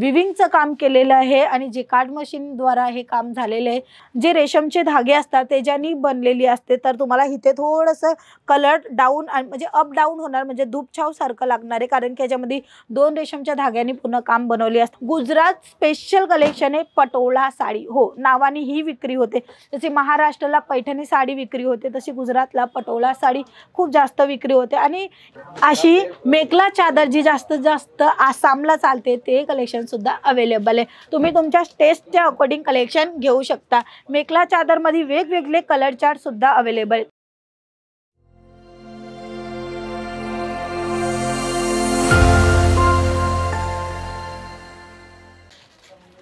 विविंगचं काम केलेलं आहे आणि जे कार्ड मशीनद्वारा हे काम झालेलं आहे जे रेशमचे धागे असतात त्याच्यानी बनलेली असते तर तुम्हाला इथे थोडंसं कलर डाऊन म्हणजे अप डाऊन होणार म्हणजे छाव सारखं लागणार आहे कारण की याच्यामध्ये दोन रेशमच्या धाग्यांनी पूर्ण काम बनवले असते गुजरात स्पेशल कलेक्शन आहे पटोळा साडी हो नावाने ही विक्री होते जशी महाराष्ट्राला पैठणी साडी विक्री होते तशी गुजरातला पटोळा साडी खूप जास्त विक्री होते आणि अशी मेकला चादर जी जास्त जास्त आसामला चालते ते कलेक्शन कलेक्शन सुद्धा अवेलेबल आहे तुम्ही तुमच्या टेस्टच्या अकॉर्डिंग कलेक्शन घेऊ शकता मेकला चादरमध्ये वेगवेगळे कलर चार्ट सुद्धा अवेलेबल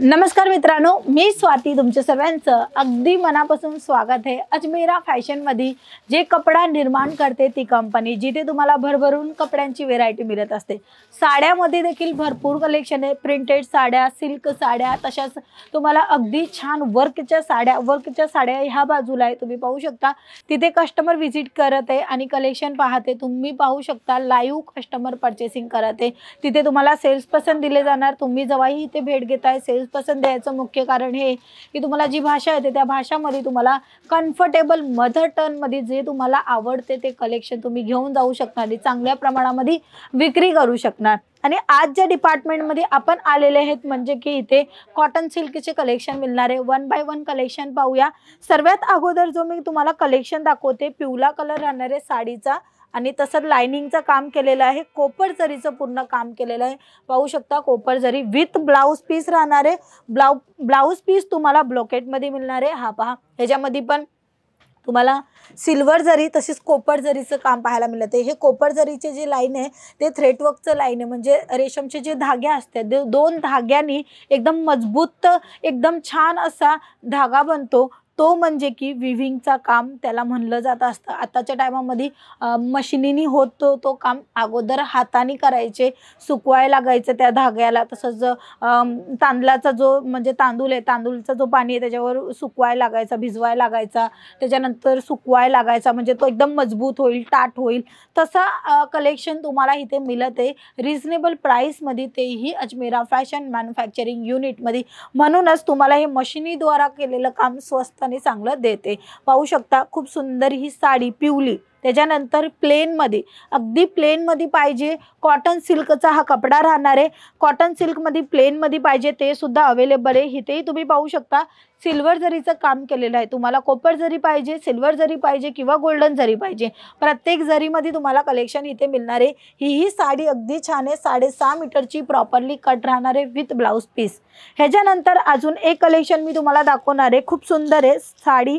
नमस्कार मित्रांनो मी स्वाती तुमच्या सर्वांचं अगदी मनापासून स्वागत आहे अजमेरा फॅशनमध्ये जे कपडा निर्माण करते ती कंपनी जिथे तुम्हाला भरभरून कपड्यांची व्हेरायटी मिळत असते साड्यामध्ये देखील भरपूर कलेक्शन आहे प्रिंटेड साड्या सिल्क साड्या तशाच तुम्हाला अगदी छान वर्कच्या साड्या वर्कच्या साड्या ह्या बाजूला आहे तुम्ही पाहू शकता तिथे कस्टमर व्हिजिट करत आहे आणि कलेक्शन पाहते तुम्ही पाहू शकता लाईव्ह कस्टमर परचेसिंग करत आहे तिथे तुम्हाला सेल्स पर्सन दिले जाणार तुम्ही जेव्हाही इथे भेट घेताय सेल्स पसंत द्यायचं मुख्य कारण हे की तुम्हाला जी भाषा येते त्या भाषामध्ये तुम्हाला कम्फर्टेबल मदर टनमध्ये जे तुम्हाला आवडते ते कलेक्शन तुम्ही घेऊन जाऊ शकणार आणि चांगल्या प्रमाणामध्ये विक्री करू शकणार आणि आज ज्या डिपार्टमेंटमध्ये आपण आलेले आहेत म्हणजे की इथे कॉटन सिल्कचे कलेक्शन मिळणार आहे वन बाय वन कलेक्शन पाहूया सर्वात अगोदर जो मी तुम्हाला कलेक्शन दाखवते पिवला कलर राहणार आहे साडीचा आणि तसं लाइनिंगचं काम केलेलं आहे कोपर जरीचं पूर्ण काम केलेलं आहे पाहू शकता कोपर जरी विथ ब्लाऊज पीस राहणार आहे ब्लाऊ ब्लाऊज पीस तुम्हाला ब्लॉकेटमध्ये मिळणार आहे हा पहा ह्याच्यामध्ये पण तुम्हाला सिल्वर जरी तसेच कोपर जरीचं काम पाहायला मिळतं हे कोपर जरीचे जे लाईन आहे ते थ्रेटवर्कचं लाईन आहे म्हणजे रेशमचे जे धाग्या असतात दोन धाग्यांनी एकदम मजबूत एकदम छान असा धागा बनतो तो म्हणजे की विव्हिंगचा काम त्याला म्हणलं जात असतं आताच्या टायमामध्ये मशिनीनी होतो तो काम अगोदर हाताने करायचे सुकवाय लागायचं त्या धाग्याला तसंच तांदळाचा जो म्हणजे तांदूळ आहे तांदूळचा जो पाणी आहे त्याच्यावर सुकवाय लागायचा भिजवाय लागायचा त्याच्यानंतर सुकवाय लागायचा म्हणजे तो एकदम मजबूत होईल ताट होईल तसा कलेक्शन तुम्हाला इथे मिळत आहे रिझनेबल प्राईसमध्ये तेही अजमेरा फॅशन मॅन्युफॅक्चरिंग युनिटमध्ये म्हणूनच तुम्हाला हे मशिनीद्वारा केलेलं काम स्वस्त चांगलं देते पाहू शकता खूप सुंदर ही साडी पिवली त्याच्यानंतर प्लेनमध्ये अगदी प्लेनमध्ये पाहिजे कॉटन सिल्कचा हा कपडा राहणार आहे कॉटन सिल्कमध्ये प्लेनमध्ये पाहिजे ते सुद्धा अवेलेबल आहे इथेही तुम्ही पाहू शकता सिल्वर जरीचं काम केलेलं आहे तुम्हाला कोपर जरी पाहिजे सिल्वर जरी पाहिजे किंवा गोल्डन जरी पाहिजे प्रत्येक जरीमध्ये तुम्हाला कलेक्शन इथे मिळणार आहे ही ही साडी अगदी छान आहे साडेसहा मीटरची प्रॉपरली कट राहणार आहे विथ ब्लाऊज पीस ह्याच्यानंतर अजून एक कलेक्शन मी तुम्हाला दाखवणार आहे खूप सुंदर आहे साडी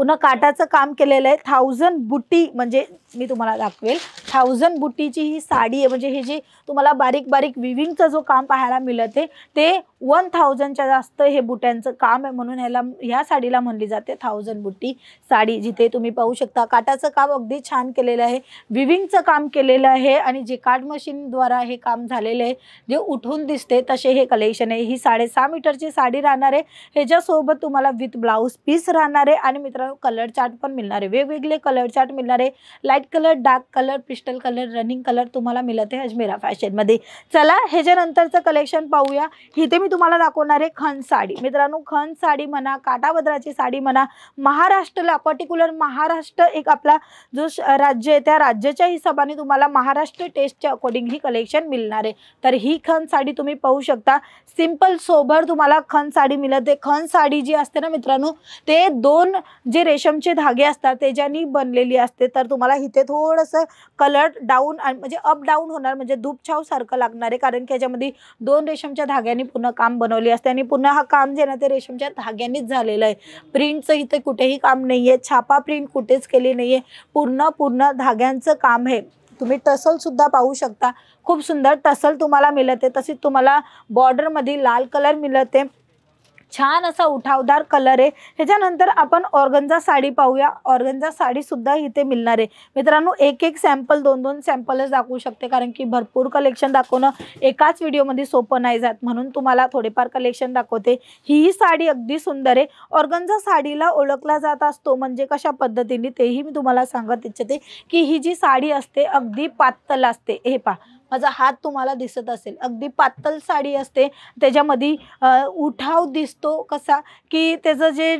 पुन्हा काटाचं काम केलेलं आहे थाउजंड बुटी म्हणजे मी तुम्हाला दाखवेल थाउजंड बुटीची ही साडी आहे म्हणजे हे जे तुम्हाला बारीक बारीक विविंगचं जो काम पाहायला मिळत आहे ते वन थाउजंडच्या जास्त हे बुट्यांचं काम आहे म्हणून ह्याला ह्या साडीला म्हणली जाते थाउजंड बुटी साडी जिथे तुम्ही पाहू शकता काटाचं काम अगदी छान केलेलं आहे विविंगचं काम केलेलं आहे आणि जे काट मशीनद्वारा हे काम झालेलं आहे जे उठून दिसते तसे हे कलेक्शन आहे ही साडेसहा मीटरची साडी राहणार आहे ह्याच्यासोबत तुम्हाला विथ ब्लाऊज पीस राहणार आहे आणि मित्रांनो कलर चार्ट पण मिळणार आहे वेगवेगळे कलर चार्ट मिळणार आहे light colour dark colour pastel colour running colour तुम्हाला मिळत आहे अजमेरा फॅशनमध्ये चला ह्याच्यानंतरचं कलेक्शन पाहूया इथे मी तुम्हाला दाखवणार आहे खन साडी मित्रांनो खन साडी म्हणा काटाभद्राची साडी म्हणा महाराष्ट्रला पर्टिक्युलर महाराष्ट्र एक आपला जो राज्य आहे त्या राज्याच्या हिशोबाने तुम्हाला महाराष्ट्र टेस्टच्या अकॉर्डिंग ही कलेक्शन मिळणार आहे तर ही खन साडी तुम्ही पाहू शकता सिंपल सोबर तुम्हाला खन साडी मिळते खन साडी जी असते ना मित्रांनो ते दोन जे जे रेशमचे धागे असतात त्याच्यानी बनलेली असते तर तुम्हाला इथे थोडंसं कलर डाऊन म्हणजे अप डाऊन होणार म्हणजे धूपछाव सारखं लागणार आहे कारण की याच्यामध्ये दोन रेशमच्या धाग्यांनी पूर्ण काम बनवले असते आणि पुन्हा हा काम जे ना ते रेशमच्या धाग्यांनीच झालेलं आहे प्रिंटचं इथे कुठेही काम नाही छापा प्रिंट कुठेच केली नाही आहे पूर्ण पूर्ण धाग्यांचं काम आहे तुम्ही टसलसुद्धा पाहू शकता खूप सुंदर टसल तुम्हाला मिळते तसेच तुम्हाला बॉर्डरमध्ये लाल कलर मिळते छान असा उठावदार कलर आहे ह्याच्यानंतर आपण ऑर्गनचा साडी पाहूया ऑर्गनचा साडीसुद्धा इथे मिळणार आहे मित्रांनो एक एक सॅम्पल दोन दोन सॅम्पलच दाखवू शकते कारण की भरपूर कलेक्शन दाखवणं एकाच व्हिडिओमध्ये सोपं नाही जात म्हणून तुम्हाला थोडेफार कलेक्शन दाखवते ही साडी अगदी सुंदर आहे ऑर्गनचा साडीला ओळखला जात असतो म्हणजे कशा पद्धतीने तेही मी तुम्हाला सांगत इच्छिते की ही जी साडी असते अगदी पातळ असते हे पा माझा हात तुम्हाला दिसत असेल अगदी पातळ साडी असते त्याच्यामध्ये उठाव दिसतो कसा की त्याचं जे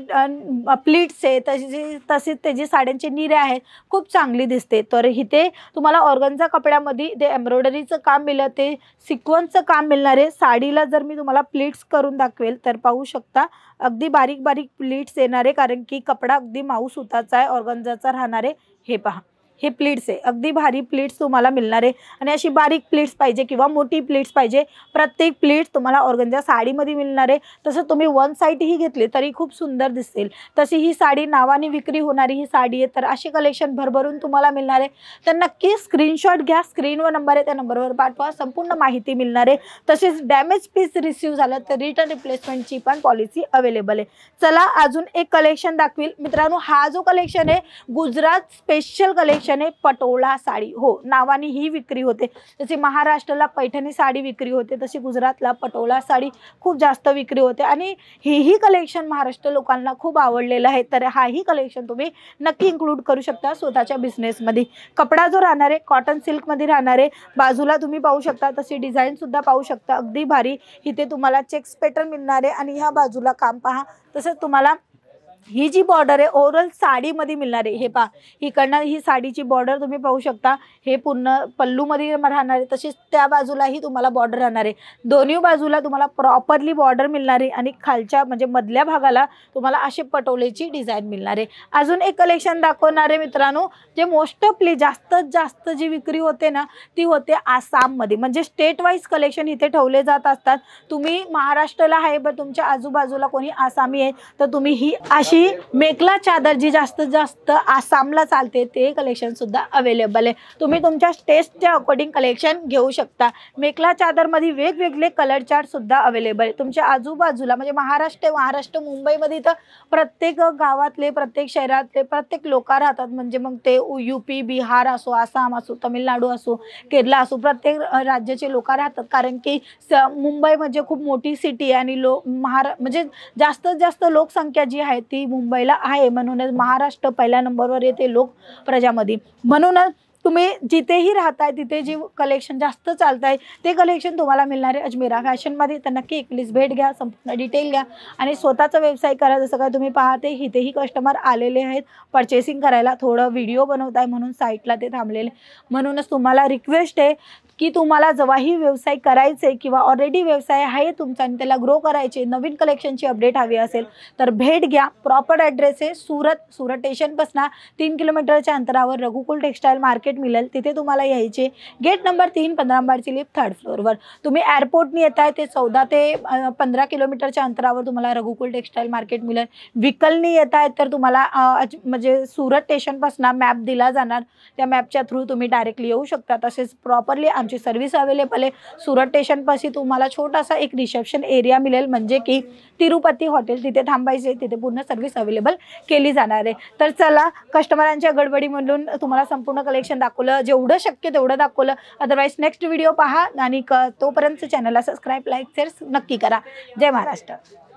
प्लीट्स आहे तशी तसेच त्याची साड्यांचे निरे आहेत खूप चांगली दिसते तर इथे तुम्हाला ऑर्गनचा कपड्यामध्ये ते एम्ब्रॉयडरीचं काम मिळते सिक्वन्सचं काम मिळणार आहे साडीला जर मी तुम्हाला प्लीट्स करून दाखवेल तर पाहू शकता अगदी बारीक बारीक प्लीट्स येणारे कारण की कपडा अगदी माऊस होताचा आहे ऑर्गनजाचा आहे हे पहा हे प्लीट्स आहे अगदी भारी प्लीट्स तुम्हाला मिळणार आहे आणि अशी बारीक प्लीट्स पाहिजे किंवा मोठी प्लीट्स पाहिजे प्रत्येक प्लीट्स तुम्हाला ऑर्गनच्या साडीमध्ये मिळणार आहे तसं तुम्ही वन साईडही ही घेतली तरी खूप सुंदर दिसेल तशी ही साडी नावाने विक्री होणारी ही साडी आहे तर असे कलेक्शन भरभरून तुम्हाला मिळणार आहे तर नक्की स्क्रीनशॉट घ्या स्क्रीनवर नंबर आहे त्या नंबरवर पाठवा संपूर्ण माहिती मिळणार आहे तसेच डॅमेज पीस रिसिव्ह झालं तर रिटर्न रिप्लेसमेंटची पण पॉलिसी अवेलेबल आहे चला अजून एक कलेक्शन दाखवील मित्रांनो हा जो कलेक्शन आहे गुजरात स्पेशल कलेक्शन पैठणे पटोळा साडी हो नावाने ही विक्री होते जशी महाराष्ट्राला पैठणी साडी विक्री होते तशी गुजरातला पटोळा साडी खूप जास्त विक्री होते आणि हेही कलेक्शन महाराष्ट्र लोकांना खूप आवडलेलं आहे तर हाही कलेक्शन तुम्ही नक्की इन्क्लूड करू शकता स्वतःच्या बिझनेसमध्ये कपडा जो राहणार आहे कॉटन सिल्कमध्ये राहणार आहे बाजूला तुम्ही पाहू शकता तशी डिझाईनसुद्धा पाहू शकता अगदी भारी इथे तुम्हाला चेक्स पॅटर्न मिळणार आहे आणि ह्या बाजूला काम पहा तसंच तुम्हाला ही जी बॉर्डर आहे ओवरऑल साडीमध्ये मिळणार आहे हे पा इकडनं ही साडीची बॉर्डर तुम्ही पाहू शकता हे पूर्ण पल्लूमध्ये राहणार आहे तसेच त्या बाजूलाही तुम्हाला बॉर्डर राहणार आहे दोन्ही बाजूला तुम्हाला प्रॉपरली बॉर्डर मिळणार आहे आणि खालच्या म्हणजे मधल्या भागाला तुम्हाला असे पटोलेची डिझाईन मिळणार आहे अजून एक कलेक्शन दाखवणार आहे मित्रांनो जे मोस्ट ऑफली जास्तीत जास्त जी विक्री होते ना ती होते आसाममध्ये म्हणजे स्टेट वाईज कलेक्शन इथे ठेवले जात असतात तुम्ही महाराष्ट्राला आहे बट तुमच्या आजूबाजूला कोणी आसामी आहे तर तुम्ही ही अशी अशी मेकला चादर जी जास्तीत जास्त आसामला चालते ते कलेक्शन सुद्धा अवेलेबल आहे तुम्ही तुमच्या टेस्टच्या अकॉर्डिंग कलेक्शन घेऊ शकता मेकला चादरमध्ये वेगवेगळे कलर चार्ट सुद्धा अवेलेबल आहे तुमच्या आजूबाजूला म्हणजे महाराष्ट्र महाराष्ट्र मुंबईमध्ये तर प्रत्येक गावातले प्रत्येक शहरातले प्रत्येक लोक राहतात म्हणजे मग ते यूपी बिहार असो आसाम असो तमिळनाडू असो केरला असो प्रत्येक राज्याचे लोक राहतात कारण की मुंबई म्हणजे खूप मोठी सिटी आणि लो महारा म्हणजे जास्तीत जास्त लोकसंख्या जी आहे ती ही मुंबईला आहे म्हणूनच महाराष्ट्र पहिल्या नंबरवर येते लोक प्रजामध्ये म्हणूनच तुम्ही जिथेही राहताय तिथे जे कलेक्शन जास्त चालत आहे ते कलेक्शन तुम्हाला मिळणार आहे अजमेरा फॅशनमध्ये तर नक्की एक लिस्ट भेट घ्या संपूर्ण डिटेल घ्या आणि स्वतःचा व्यवसाय करा जसं काय तुम्ही पाहते इथेही कस्टमर आलेले आहेत परचेसिंग करायला थोडं व्हिडिओ बनवत आहे म्हणून साईटला ते थांबलेले म्हणूनच तुम्हाला रिक्वेस्ट आहे की तुम्हाला जेव्हाही व्यवसाय करायचे किंवा ऑलरेडी व्यवसाय आहे तुमचा आणि त्याला ग्रो करायचे नवीन कलेक्शनची अपडेट हवी असेल तर भेट घ्या प्रॉपर ॲड्रेस आहे सुरत सुरत स्टेशनपासून तीन किलोमीटरच्या अंतरावर रघुकुल टेक्स्टाईल मार्केट मिळेल तिथे तुम्हाला यायचे गेट नंबर तीन पंधराबाडची लिफ्ट थर्ड फ्लोअरवर तुम्ही एअरपोर्टनी येत आहे ते चौदा ते पंधरा किलोमीटरच्या अंतरावर तुम्हाला रघुकुल टेक्स्टाईल मार्केट मिळेल व्हिकलनी येत आहेत तर तुम्हाला म्हणजे सुरत स्टेशनपासून मॅप दिला जाणार त्या मॅपच्या थ्रू तुम्ही डायरेक्टली येऊ शकता तसेच प्रॉपरली तुमची सर्विस अवेलेबल आहे सुरत स्टेशनपाशी तुम्हाला छोटासा एक रिसेप्शन एरिया मिळेल म्हणजे की तिरुपती हॉटेल तिथे थांबायचे तिथे पूर्ण सर्विस अवेलेबल केली जाणार आहे तर चला कस्टमरांच्या गडबडीमधून तुम्हाला संपूर्ण कलेक्शन दाखवलं जेवढं शक्य तेवढं दाखवलं अदरवाईज नेक्स्ट व्हिडिओ पहा आणि क तोपर्यंत चॅनलला सबस्क्राईब लाईक शेअर नक्की करा जय महाराष्ट्र